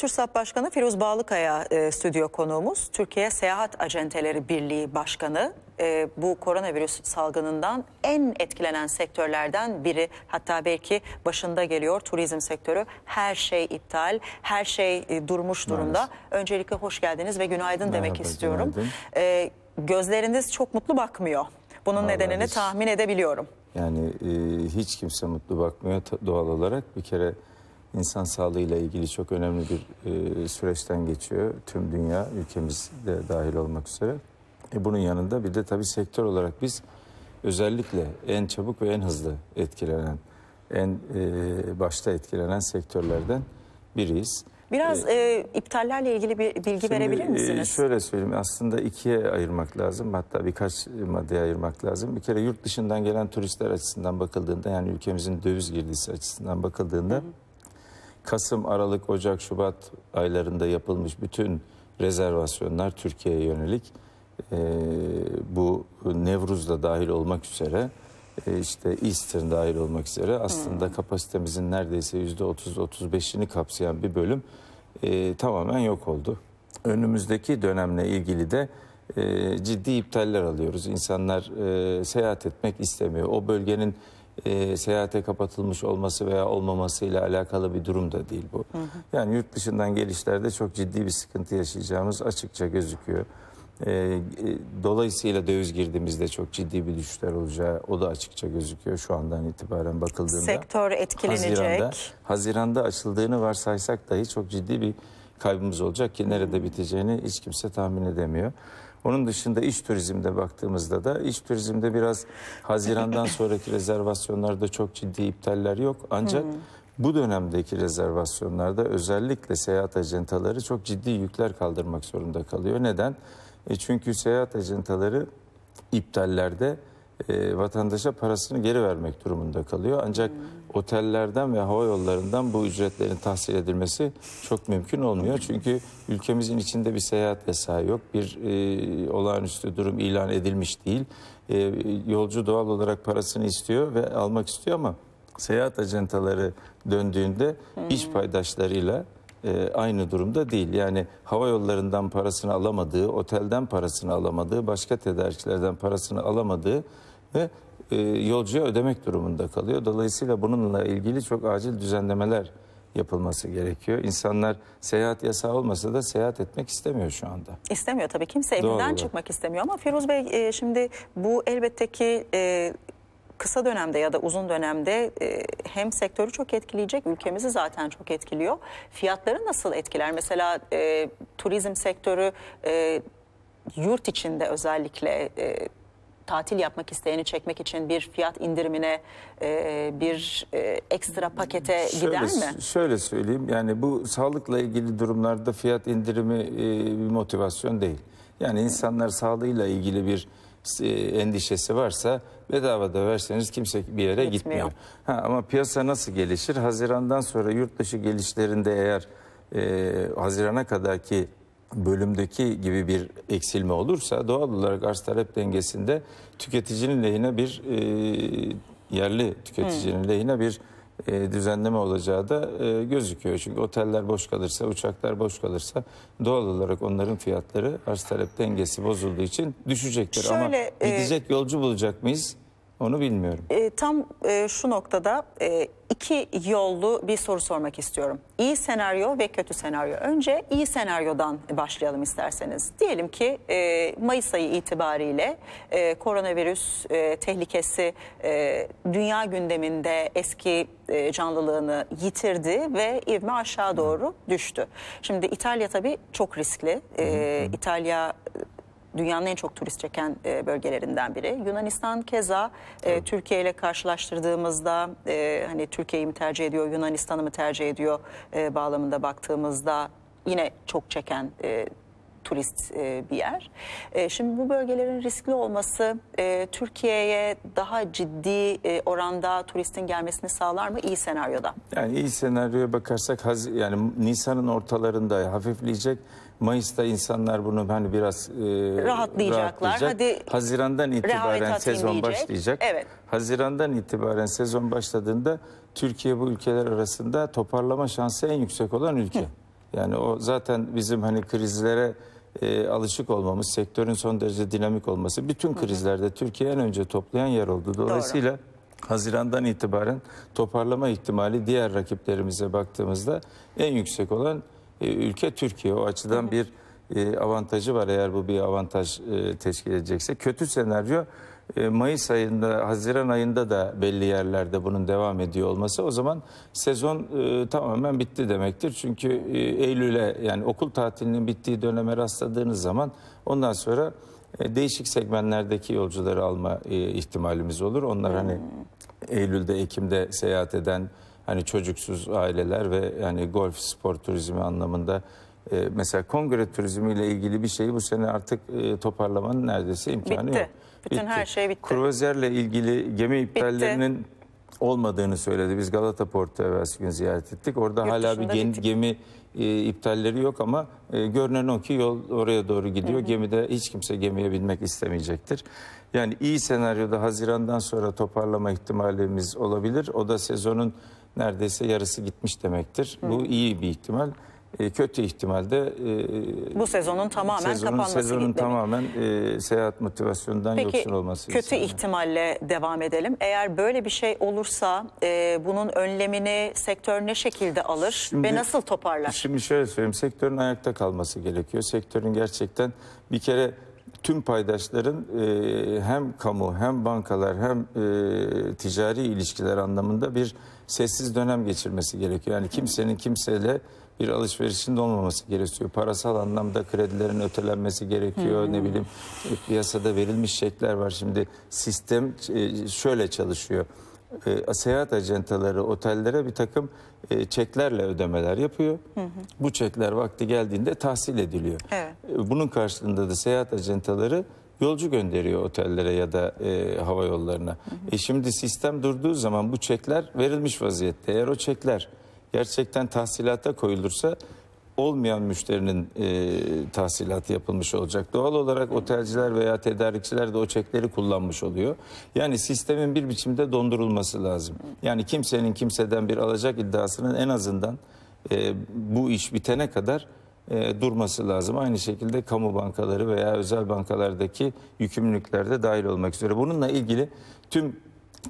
TÜRSAP Başkanı Firuz Bağlıkaya e, stüdyo konuğumuz. Türkiye Seyahat Acenteleri Birliği Başkanı. E, bu koronavirüs salgınından en etkilenen sektörlerden biri. Hatta belki başında geliyor turizm sektörü. Her şey iptal, her şey e, durmuş durumda. Maalesef. Öncelikle hoş geldiniz ve günaydın Merhaba, demek istiyorum. Günaydın. E, gözleriniz çok mutlu bakmıyor. Bunun Vallahi nedenini tahmin edebiliyorum. Yani e, hiç kimse mutlu bakmıyor doğal olarak. Bir kere insan sağlığıyla ilgili çok önemli bir e, süreçten geçiyor. Tüm dünya ülkemiz de dahil olmak üzere. E, bunun yanında bir de tabii sektör olarak biz özellikle en çabuk ve en hızlı etkilenen, en e, başta etkilenen sektörlerden biriyiz. Biraz e, e, iptallerle ilgili bir bilgi şimdi, verebilir e, misiniz? Şöyle söyleyeyim aslında ikiye ayırmak lazım hatta birkaç maddeye ayırmak lazım. Bir kere yurt dışından gelen turistler açısından bakıldığında yani ülkemizin döviz girdisi açısından bakıldığında hı hı. Kasım, Aralık, Ocak, Şubat aylarında yapılmış bütün rezervasyonlar Türkiye'ye yönelik e, bu Nevruz'da dahil olmak üzere e, işte Eastern dahil olmak üzere aslında hmm. kapasitemizin neredeyse %30-35'ini kapsayan bir bölüm e, tamamen yok oldu. Önümüzdeki dönemle ilgili de e, ciddi iptaller alıyoruz. İnsanlar e, seyahat etmek istemiyor. O bölgenin e, seyahate kapatılmış olması veya olmamasıyla alakalı bir durum da değil bu. Hı hı. Yani yurt dışından gelişlerde çok ciddi bir sıkıntı yaşayacağımız açıkça gözüküyor. E, e, dolayısıyla döviz girdiğimizde çok ciddi bir düşüşler olacağı o da açıkça gözüküyor şu andan itibaren bakıldığında. Sektör etkilenecek. Haziranda, Haziranda açıldığını varsaysak dahi çok ciddi bir kaybımız olacak ki nerede biteceğini hiç kimse tahmin edemiyor. Onun dışında iç turizmde baktığımızda da iç turizmde biraz Haziran'dan sonraki rezervasyonlarda çok ciddi iptaller yok. Ancak hmm. Bu dönemdeki rezervasyonlarda özellikle seyahat acentaları çok ciddi yükler kaldırmak zorunda kalıyor. Neden? E çünkü seyahat acentaları iptallerde e, vatandaşa parasını geri vermek durumunda kalıyor. Ancak otellerden ve hava yollarından bu ücretlerin tahsil edilmesi çok mümkün olmuyor. Çünkü ülkemizin içinde bir seyahat yasağı yok. Bir e, olağanüstü durum ilan edilmiş değil. E, yolcu doğal olarak parasını istiyor ve almak istiyor ama seyahat acentaları döndüğünde hmm. iş paydaşlarıyla e, aynı durumda değil. Yani hava yollarından parasını alamadığı, otelden parasını alamadığı, başka tedarikçilerden parasını alamadığı ve e, yolcuya ödemek durumunda kalıyor. Dolayısıyla bununla ilgili çok acil düzenlemeler yapılması gerekiyor. İnsanlar seyahat yasağı olmasa da seyahat etmek istemiyor şu anda. İstemiyor tabii. Kimse Doğru. evinden çıkmak istemiyor ama Firuz Bey e, şimdi bu elbette ki e, kısa dönemde ya da uzun dönemde e, hem sektörü çok etkileyecek, ülkemizi zaten çok etkiliyor. Fiyatları nasıl etkiler? Mesela e, turizm sektörü e, yurt içinde özellikle e, tatil yapmak isteyeni çekmek için bir fiyat indirimine e, e, bir e, ekstra pakete şöyle, gider mi? Şöyle söyleyeyim yani bu sağlıkla ilgili durumlarda fiyat indirimi e, bir motivasyon değil. Yani insanlar sağlığıyla ilgili bir e, endişesi varsa bedava da verseniz kimse bir yere gitmiyor. gitmiyor. Ha, ama piyasa nasıl gelişir? Hazirandan sonra yurt dışı gelişlerinde eğer e, Haziran'a kadarki bölümdeki gibi bir eksilme olursa doğal olarak arz talep dengesinde tüketicinin lehine bir e, yerli tüketicinin hmm. lehine bir e, düzenleme olacağı da e, gözüküyor. Çünkü oteller boş kalırsa, uçaklar boş kalırsa doğal olarak onların fiyatları arz talep dengesi bozulduğu için düşecektir. Şöyle, Ama e, gidecek e, yolcu bulacak mıyız onu bilmiyorum. E, tam e, şu noktada e, iki yollu bir soru sormak istiyorum. İyi senaryo ve kötü senaryo. Önce iyi senaryodan başlayalım isterseniz. Diyelim ki e, Mayıs ayı itibariyle e, koronavirüs e, tehlikesi e, dünya gündeminde eski e, canlılığını yitirdi ve ivme aşağı doğru düştü. Şimdi İtalya tabii çok riskli. E, İtalya dünyanın en çok turist çeken e, bölgelerinden biri. Yunanistan keza e, Türkiye ile karşılaştırdığımızda e, hani Türkiye'yi mi tercih ediyor, Yunanistan'ı mı tercih ediyor e, bağlamında baktığımızda yine çok çeken e, turist e, bir yer. E, şimdi bu bölgelerin riskli olması e, Türkiye'ye daha ciddi e, oranda turistin gelmesini sağlar mı iyi senaryoda? Yani iyi senaryoya bakarsak yani Nisan'ın ortalarında hafifleyecek. Mayıs'ta insanlar bunu hani biraz e, rahatlayacaklar. Rahatlayacak. Hadi Haziran'dan itibaren sezon diyecek. başlayacak. Evet. Haziran'dan itibaren sezon başladığında Türkiye bu ülkeler arasında toparlama şansı en yüksek olan ülke. Hı. Yani o zaten bizim hani krizlere e, alışık olmamız, sektörün son derece dinamik olması bütün krizlerde Türkiye en önce toplayan yer oldu. Dolayısıyla Doğru. Haziran'dan itibaren toparlama ihtimali diğer rakiplerimize baktığımızda en yüksek olan e, ülke Türkiye. O açıdan bir e, avantajı var eğer bu bir avantaj e, teşkil edecekse. Kötü senaryo e, Mayıs ayında, Haziran ayında da belli yerlerde bunun devam ediyor olması o zaman sezon e, tamamen bitti demektir. Çünkü e, Eylül'e yani okul tatilinin bittiği döneme rastladığınız zaman ondan sonra e, değişik segmentlerdeki yolcuları alma e, ihtimalimiz olur. Onlar hmm. hani Eylül'de, Ekim'de seyahat eden hani çocuksuz aileler ve yani golf spor turizmi anlamında e, mesela kongre turizmiyle ilgili bir şeyi bu sene artık e, toparlamanın neredeyse imkanı Bitti. yok. Bütün bitti. her şey bitti. Kruzerle ilgili gemi iptallerinin bitti. olmadığını söyledi. Biz Galata Port'u evvelsi gün ziyaret ettik. Orada Yurt hala bir gen, gemi e, iptalleri yok ama e, görünen o ki yol oraya doğru gidiyor. Hı hı. Gemide hiç kimse gemiye binmek istemeyecektir. Yani iyi senaryoda Haziran'dan sonra toparlama ihtimalimiz olabilir. O da sezonun neredeyse yarısı gitmiş demektir. Hı. Bu iyi bir ihtimal. E, kötü ihtimalde e, bu sezonun tamamen sezonun, kapanması sezonun gitmemi. tamamen e, seyahat motivasyonundan Peki, yoksun olması. Peki kötü insanı. ihtimalle devam edelim. Eğer böyle bir şey olursa e, bunun önlemini sektör ne şekilde alır şimdi, ve nasıl toparlar? Şimdi şöyle söyleyeyim. Sektörün ayakta kalması gerekiyor. Sektörün gerçekten bir kere tüm paydaşların e, hem kamu hem bankalar hem e, ticari ilişkiler anlamında bir sessiz dönem geçirmesi gerekiyor. Yani kimsenin kimseyle bir alışverişinde olmaması gerekiyor. Parasal anlamda kredilerin ötelenmesi gerekiyor. Hmm. Ne bileyim piyasada verilmiş çekler var. Şimdi sistem e, şöyle çalışıyor. E, seyahat acentaları otellere bir takım e, çeklerle ödemeler yapıyor. Hı hı. Bu çekler vakti geldiğinde tahsil ediliyor. Evet. E, bunun karşılığında da seyahat acentaları yolcu gönderiyor otellere ya da e, hava yollarına. Hı hı. E şimdi sistem durduğu zaman bu çekler verilmiş vaziyette. Eğer o çekler gerçekten tahsilata koyulursa olmayan müşterinin e, tahsilatı yapılmış olacak. Doğal olarak otelciler veya tedarikçiler de o çekleri kullanmış oluyor. Yani sistemin bir biçimde dondurulması lazım. Yani kimsenin kimseden bir alacak iddiasının en azından e, bu iş bitene kadar e, durması lazım. Aynı şekilde kamu bankaları veya özel bankalardaki yükümlülüklerde dahil olmak üzere. Bununla ilgili tüm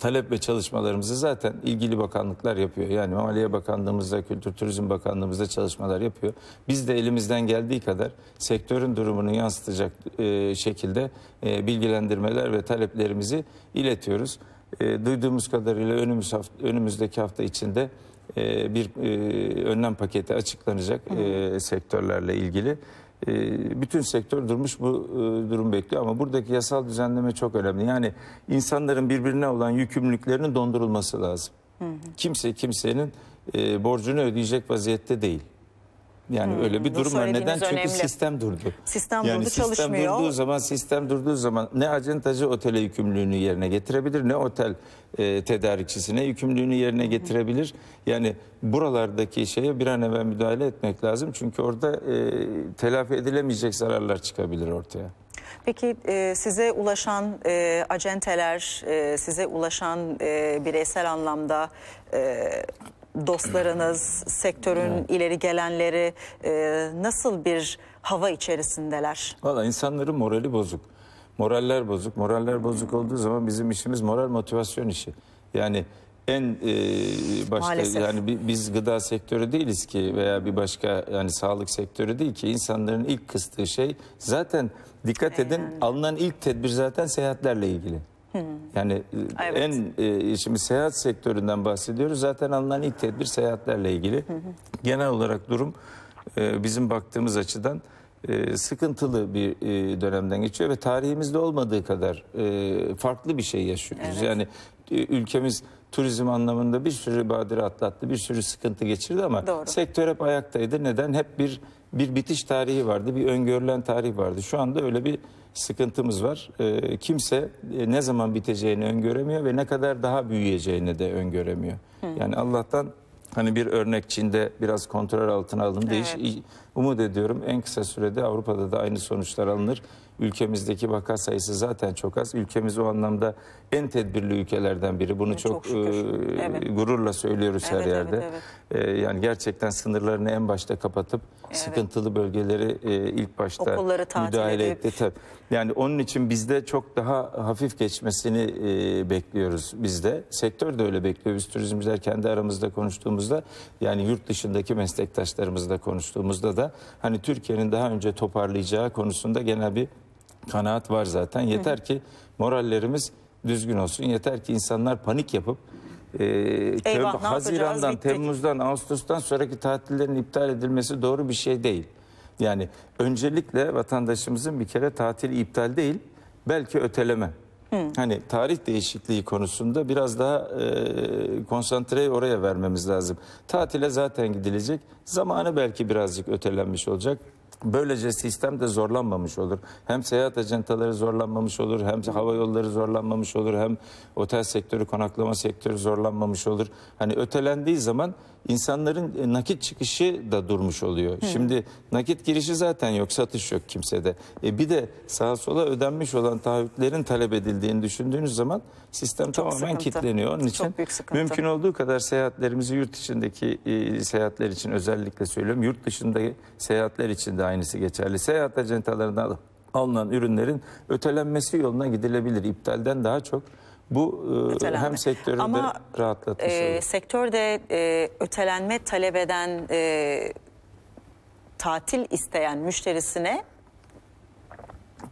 talep ve çalışmalarımızı zaten ilgili bakanlıklar yapıyor. Yani Maliye Bakanlığımızda, Kültür Turizm Bakanlığımızda çalışmalar yapıyor. Biz de elimizden geldiği kadar sektörün durumunu yansıtacak e, şekilde e, bilgilendirmeler ve taleplerimizi iletiyoruz. E, duyduğumuz kadarıyla önümüz hafta, önümüzdeki hafta içinde e, bir e, önlem paketi açıklanacak e, sektörlerle ilgili. E, bütün sektör durmuş bu e, durum bekliyor ama buradaki yasal düzenleme çok önemli. Yani insanların birbirine olan yükümlülüklerinin dondurulması lazım. Hı hı. Kimse kimsenin borcunu ödeyecek vaziyette değil. Yani hmm, öyle bir durum var. Neden? Önemli. Çünkü sistem durdu. Sistem yani durdu, sistem çalışmıyor. durduğu zaman sistem durduğu zaman ne acentacı otele yükümlülüğünü yerine getirebilir ne otel e, tedarikçisine yükümlülüğünü yerine getirebilir. Yani buralardaki şeye bir an evvel müdahale etmek lazım. Çünkü orada e, telafi edilemeyecek zararlar çıkabilir ortaya. Peki e, size ulaşan e, acenteler, e, size ulaşan e, bireysel anlamda e, dostlarınız, sektörün evet. ileri gelenleri e, nasıl bir hava içerisindeler? Valla insanların morali bozuk. Moraller bozuk. Moraller bozuk olduğu zaman bizim işimiz moral motivasyon işi. Yani en e, başta Maalesef. yani biz gıda sektörü değiliz ki veya bir başka yani sağlık sektörü değil ki insanların ilk kıstığı şey zaten dikkat edin Aynen. alınan ilk tedbir zaten seyahatlerle ilgili. Hmm. Yani e, evet. en e, şimdi seyahat sektöründen bahsediyoruz. Zaten alınan ilk tedbir seyahatlerle ilgili. Genel olarak durum e, bizim baktığımız açıdan e, sıkıntılı bir e, dönemden geçiyor ve tarihimizde olmadığı kadar e, farklı bir şey yaşıyoruz. Evet. Yani e, ülkemiz turizm anlamında bir sürü badire atlattı, bir sürü sıkıntı geçirdi ama Doğru. sektör hep ayaktaydı. Neden? Hep bir bir bitiş tarihi vardı, bir öngörülen tarih vardı. Şu anda öyle bir sıkıntımız var. Ee, kimse e, ne zaman biteceğini öngöremiyor ve ne kadar daha büyüyeceğini de öngöremiyor. Hı. Yani Allah'tan hani bir örnek Çin'de biraz kontrol altına alındı. Evet. umut ediyorum en kısa sürede Avrupa'da da aynı sonuçlar alınır. Ülkemizdeki vaka sayısı zaten çok az. Ülkemiz o anlamda en tedbirli ülkelerden biri. Bunu evet, çok, çok e, evet. gururla söylüyoruz evet, her yerde. Evet, evet. E, yani gerçekten sınırlarını en başta kapatıp evet. sıkıntılı bölgeleri e, ilk başta müdahale edip. etti. Tabii. Yani onun için bizde çok daha hafif geçmesini e, bekliyoruz bizde. Sektör de öyle bekliyor. Biz turizmciler kendi aramızda konuştuğumuzda yani yurt dışındaki meslektaşlarımızla konuştuğumuzda da hani Türkiye'nin daha önce toparlayacağı konusunda genel bir kanaat var zaten. Yeter ki morallerimiz düzgün olsun. Yeter ki insanlar panik yapıp e, Eyvah, Temmuz, Haziran'dan, Temmuz'dan, Ağustos'tan sonraki tatillerin iptal edilmesi doğru bir şey değil. Yani öncelikle vatandaşımızın bir kere tatil iptal değil, belki öteleme. Hı. Hani tarih değişikliği konusunda biraz daha e, konsantreyi oraya vermemiz lazım. Tatile zaten gidilecek, zamanı belki birazcık ötelenmiş olacak. Böylece sistem de zorlanmamış olur. Hem seyahat ajantaları zorlanmamış olur, hem hava yolları zorlanmamış olur, hem otel sektörü, konaklama sektörü zorlanmamış olur. Hani ötelendiği zaman insanların e, nakit çıkışı da durmuş oluyor. Hı. Şimdi nakit girişi zaten yok, satış yok kimsede. E bir de sağa sola ödenmiş olan taahhütlerin talep edildiğini düşündüğünüz zaman sistem Çok tamamen sıkıntı. kilitleniyor. Onun için mümkün olduğu kadar seyahatlerimizi yurt içindeki e, seyahatler için özellikle söylüyorum. Yurt dışında seyahatler için de aynısı geçerli. Seyahat acentalarından alınan ürünlerin ötelenmesi yoluna gidilebilir. İptalden daha çok bu e, Ötelenme. hem sektörü Ama, rahatlatmış E, sektörde e, ötelenme talep eden e, tatil isteyen müşterisine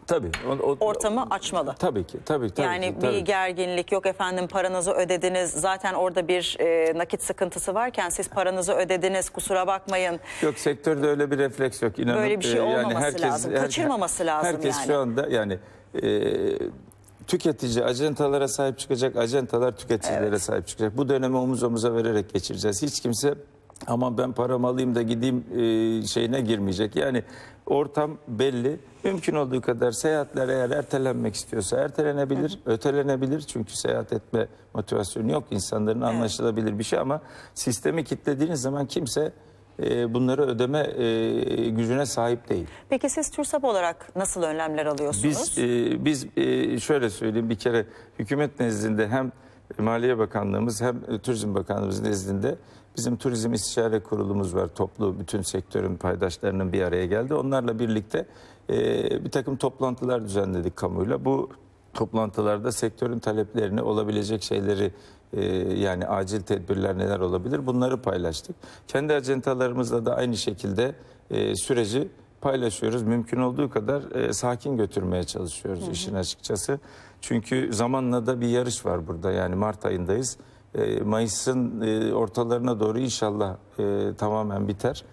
Tabii. O, o, ortamı açmalı. Tabii ki. Tabii, tabii yani ki, tabii. bir gerginlik yok efendim paranızı ödediniz. Zaten orada bir e, nakit sıkıntısı varken siz paranızı ödediniz kusura bakmayın. Yok sektörde öyle bir refleks yok. İnanın, Böyle bir şey e, olmaması yani herkes, lazım. Kaçırmaması lazım herkes yani. Herkes şu anda yani e, tüketici acentalara sahip çıkacak, acentalar tüketicilere evet. sahip çıkacak. Bu dönemi omuz omuza vererek geçireceğiz. Hiç kimse ama ben param alayım da gideyim e, şeyine girmeyecek. Yani ortam belli. Mümkün olduğu kadar seyahatler eğer ertelenmek istiyorsa ertelenebilir, hı hı. ötelenebilir. Çünkü seyahat etme motivasyonu yok. insanların evet. anlaşılabilir bir şey ama sistemi kilitlediğiniz zaman kimse e, bunları ödeme e, gücüne sahip değil. Peki siz TÜRSAP olarak nasıl önlemler alıyorsunuz? Biz, e, biz şöyle söyleyeyim bir kere hükümet nezdinde hem Maliye Bakanlığımız hem Turizm Bakanlığımız nezdinde Bizim Turizm İstişare Kurulumuz var. Toplu bütün sektörün paydaşlarının bir araya geldi. Onlarla birlikte e, bir takım toplantılar düzenledik kamuyla. Bu toplantılarda sektörün taleplerini olabilecek şeyleri e, yani acil tedbirler neler olabilir bunları paylaştık. Kendi acentalarımızla da aynı şekilde e, süreci paylaşıyoruz. Mümkün olduğu kadar e, sakin götürmeye çalışıyoruz hı hı. işin açıkçası. Çünkü zamanla da bir yarış var burada. Yani Mart ayındayız. Ee, Mayıs'ın e, ortalarına doğru inşallah e, tamamen biter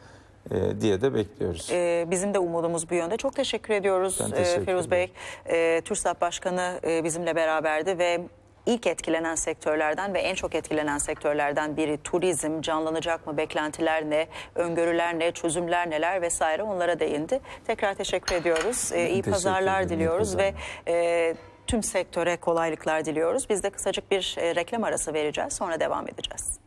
e, diye de bekliyoruz. Ee, bizim de umudumuz bu yönde. Çok teşekkür ediyoruz teşekkür Firuz Bey. Ee, e, TÜRSAP Başkanı bizimle beraberdi ve ilk etkilenen sektörlerden ve en çok etkilenen sektörlerden biri turizm. Canlanacak mı? Beklentiler ne? Öngörüler ne? Çözümler neler? Vesaire onlara değindi. Tekrar teşekkür ediyoruz. İyi teşekkür pazarlar ederim, diliyoruz iyi pazarlar. ve tüm sektöre kolaylıklar diliyoruz. Biz de kısacık bir e, reklam arası vereceğiz sonra devam edeceğiz.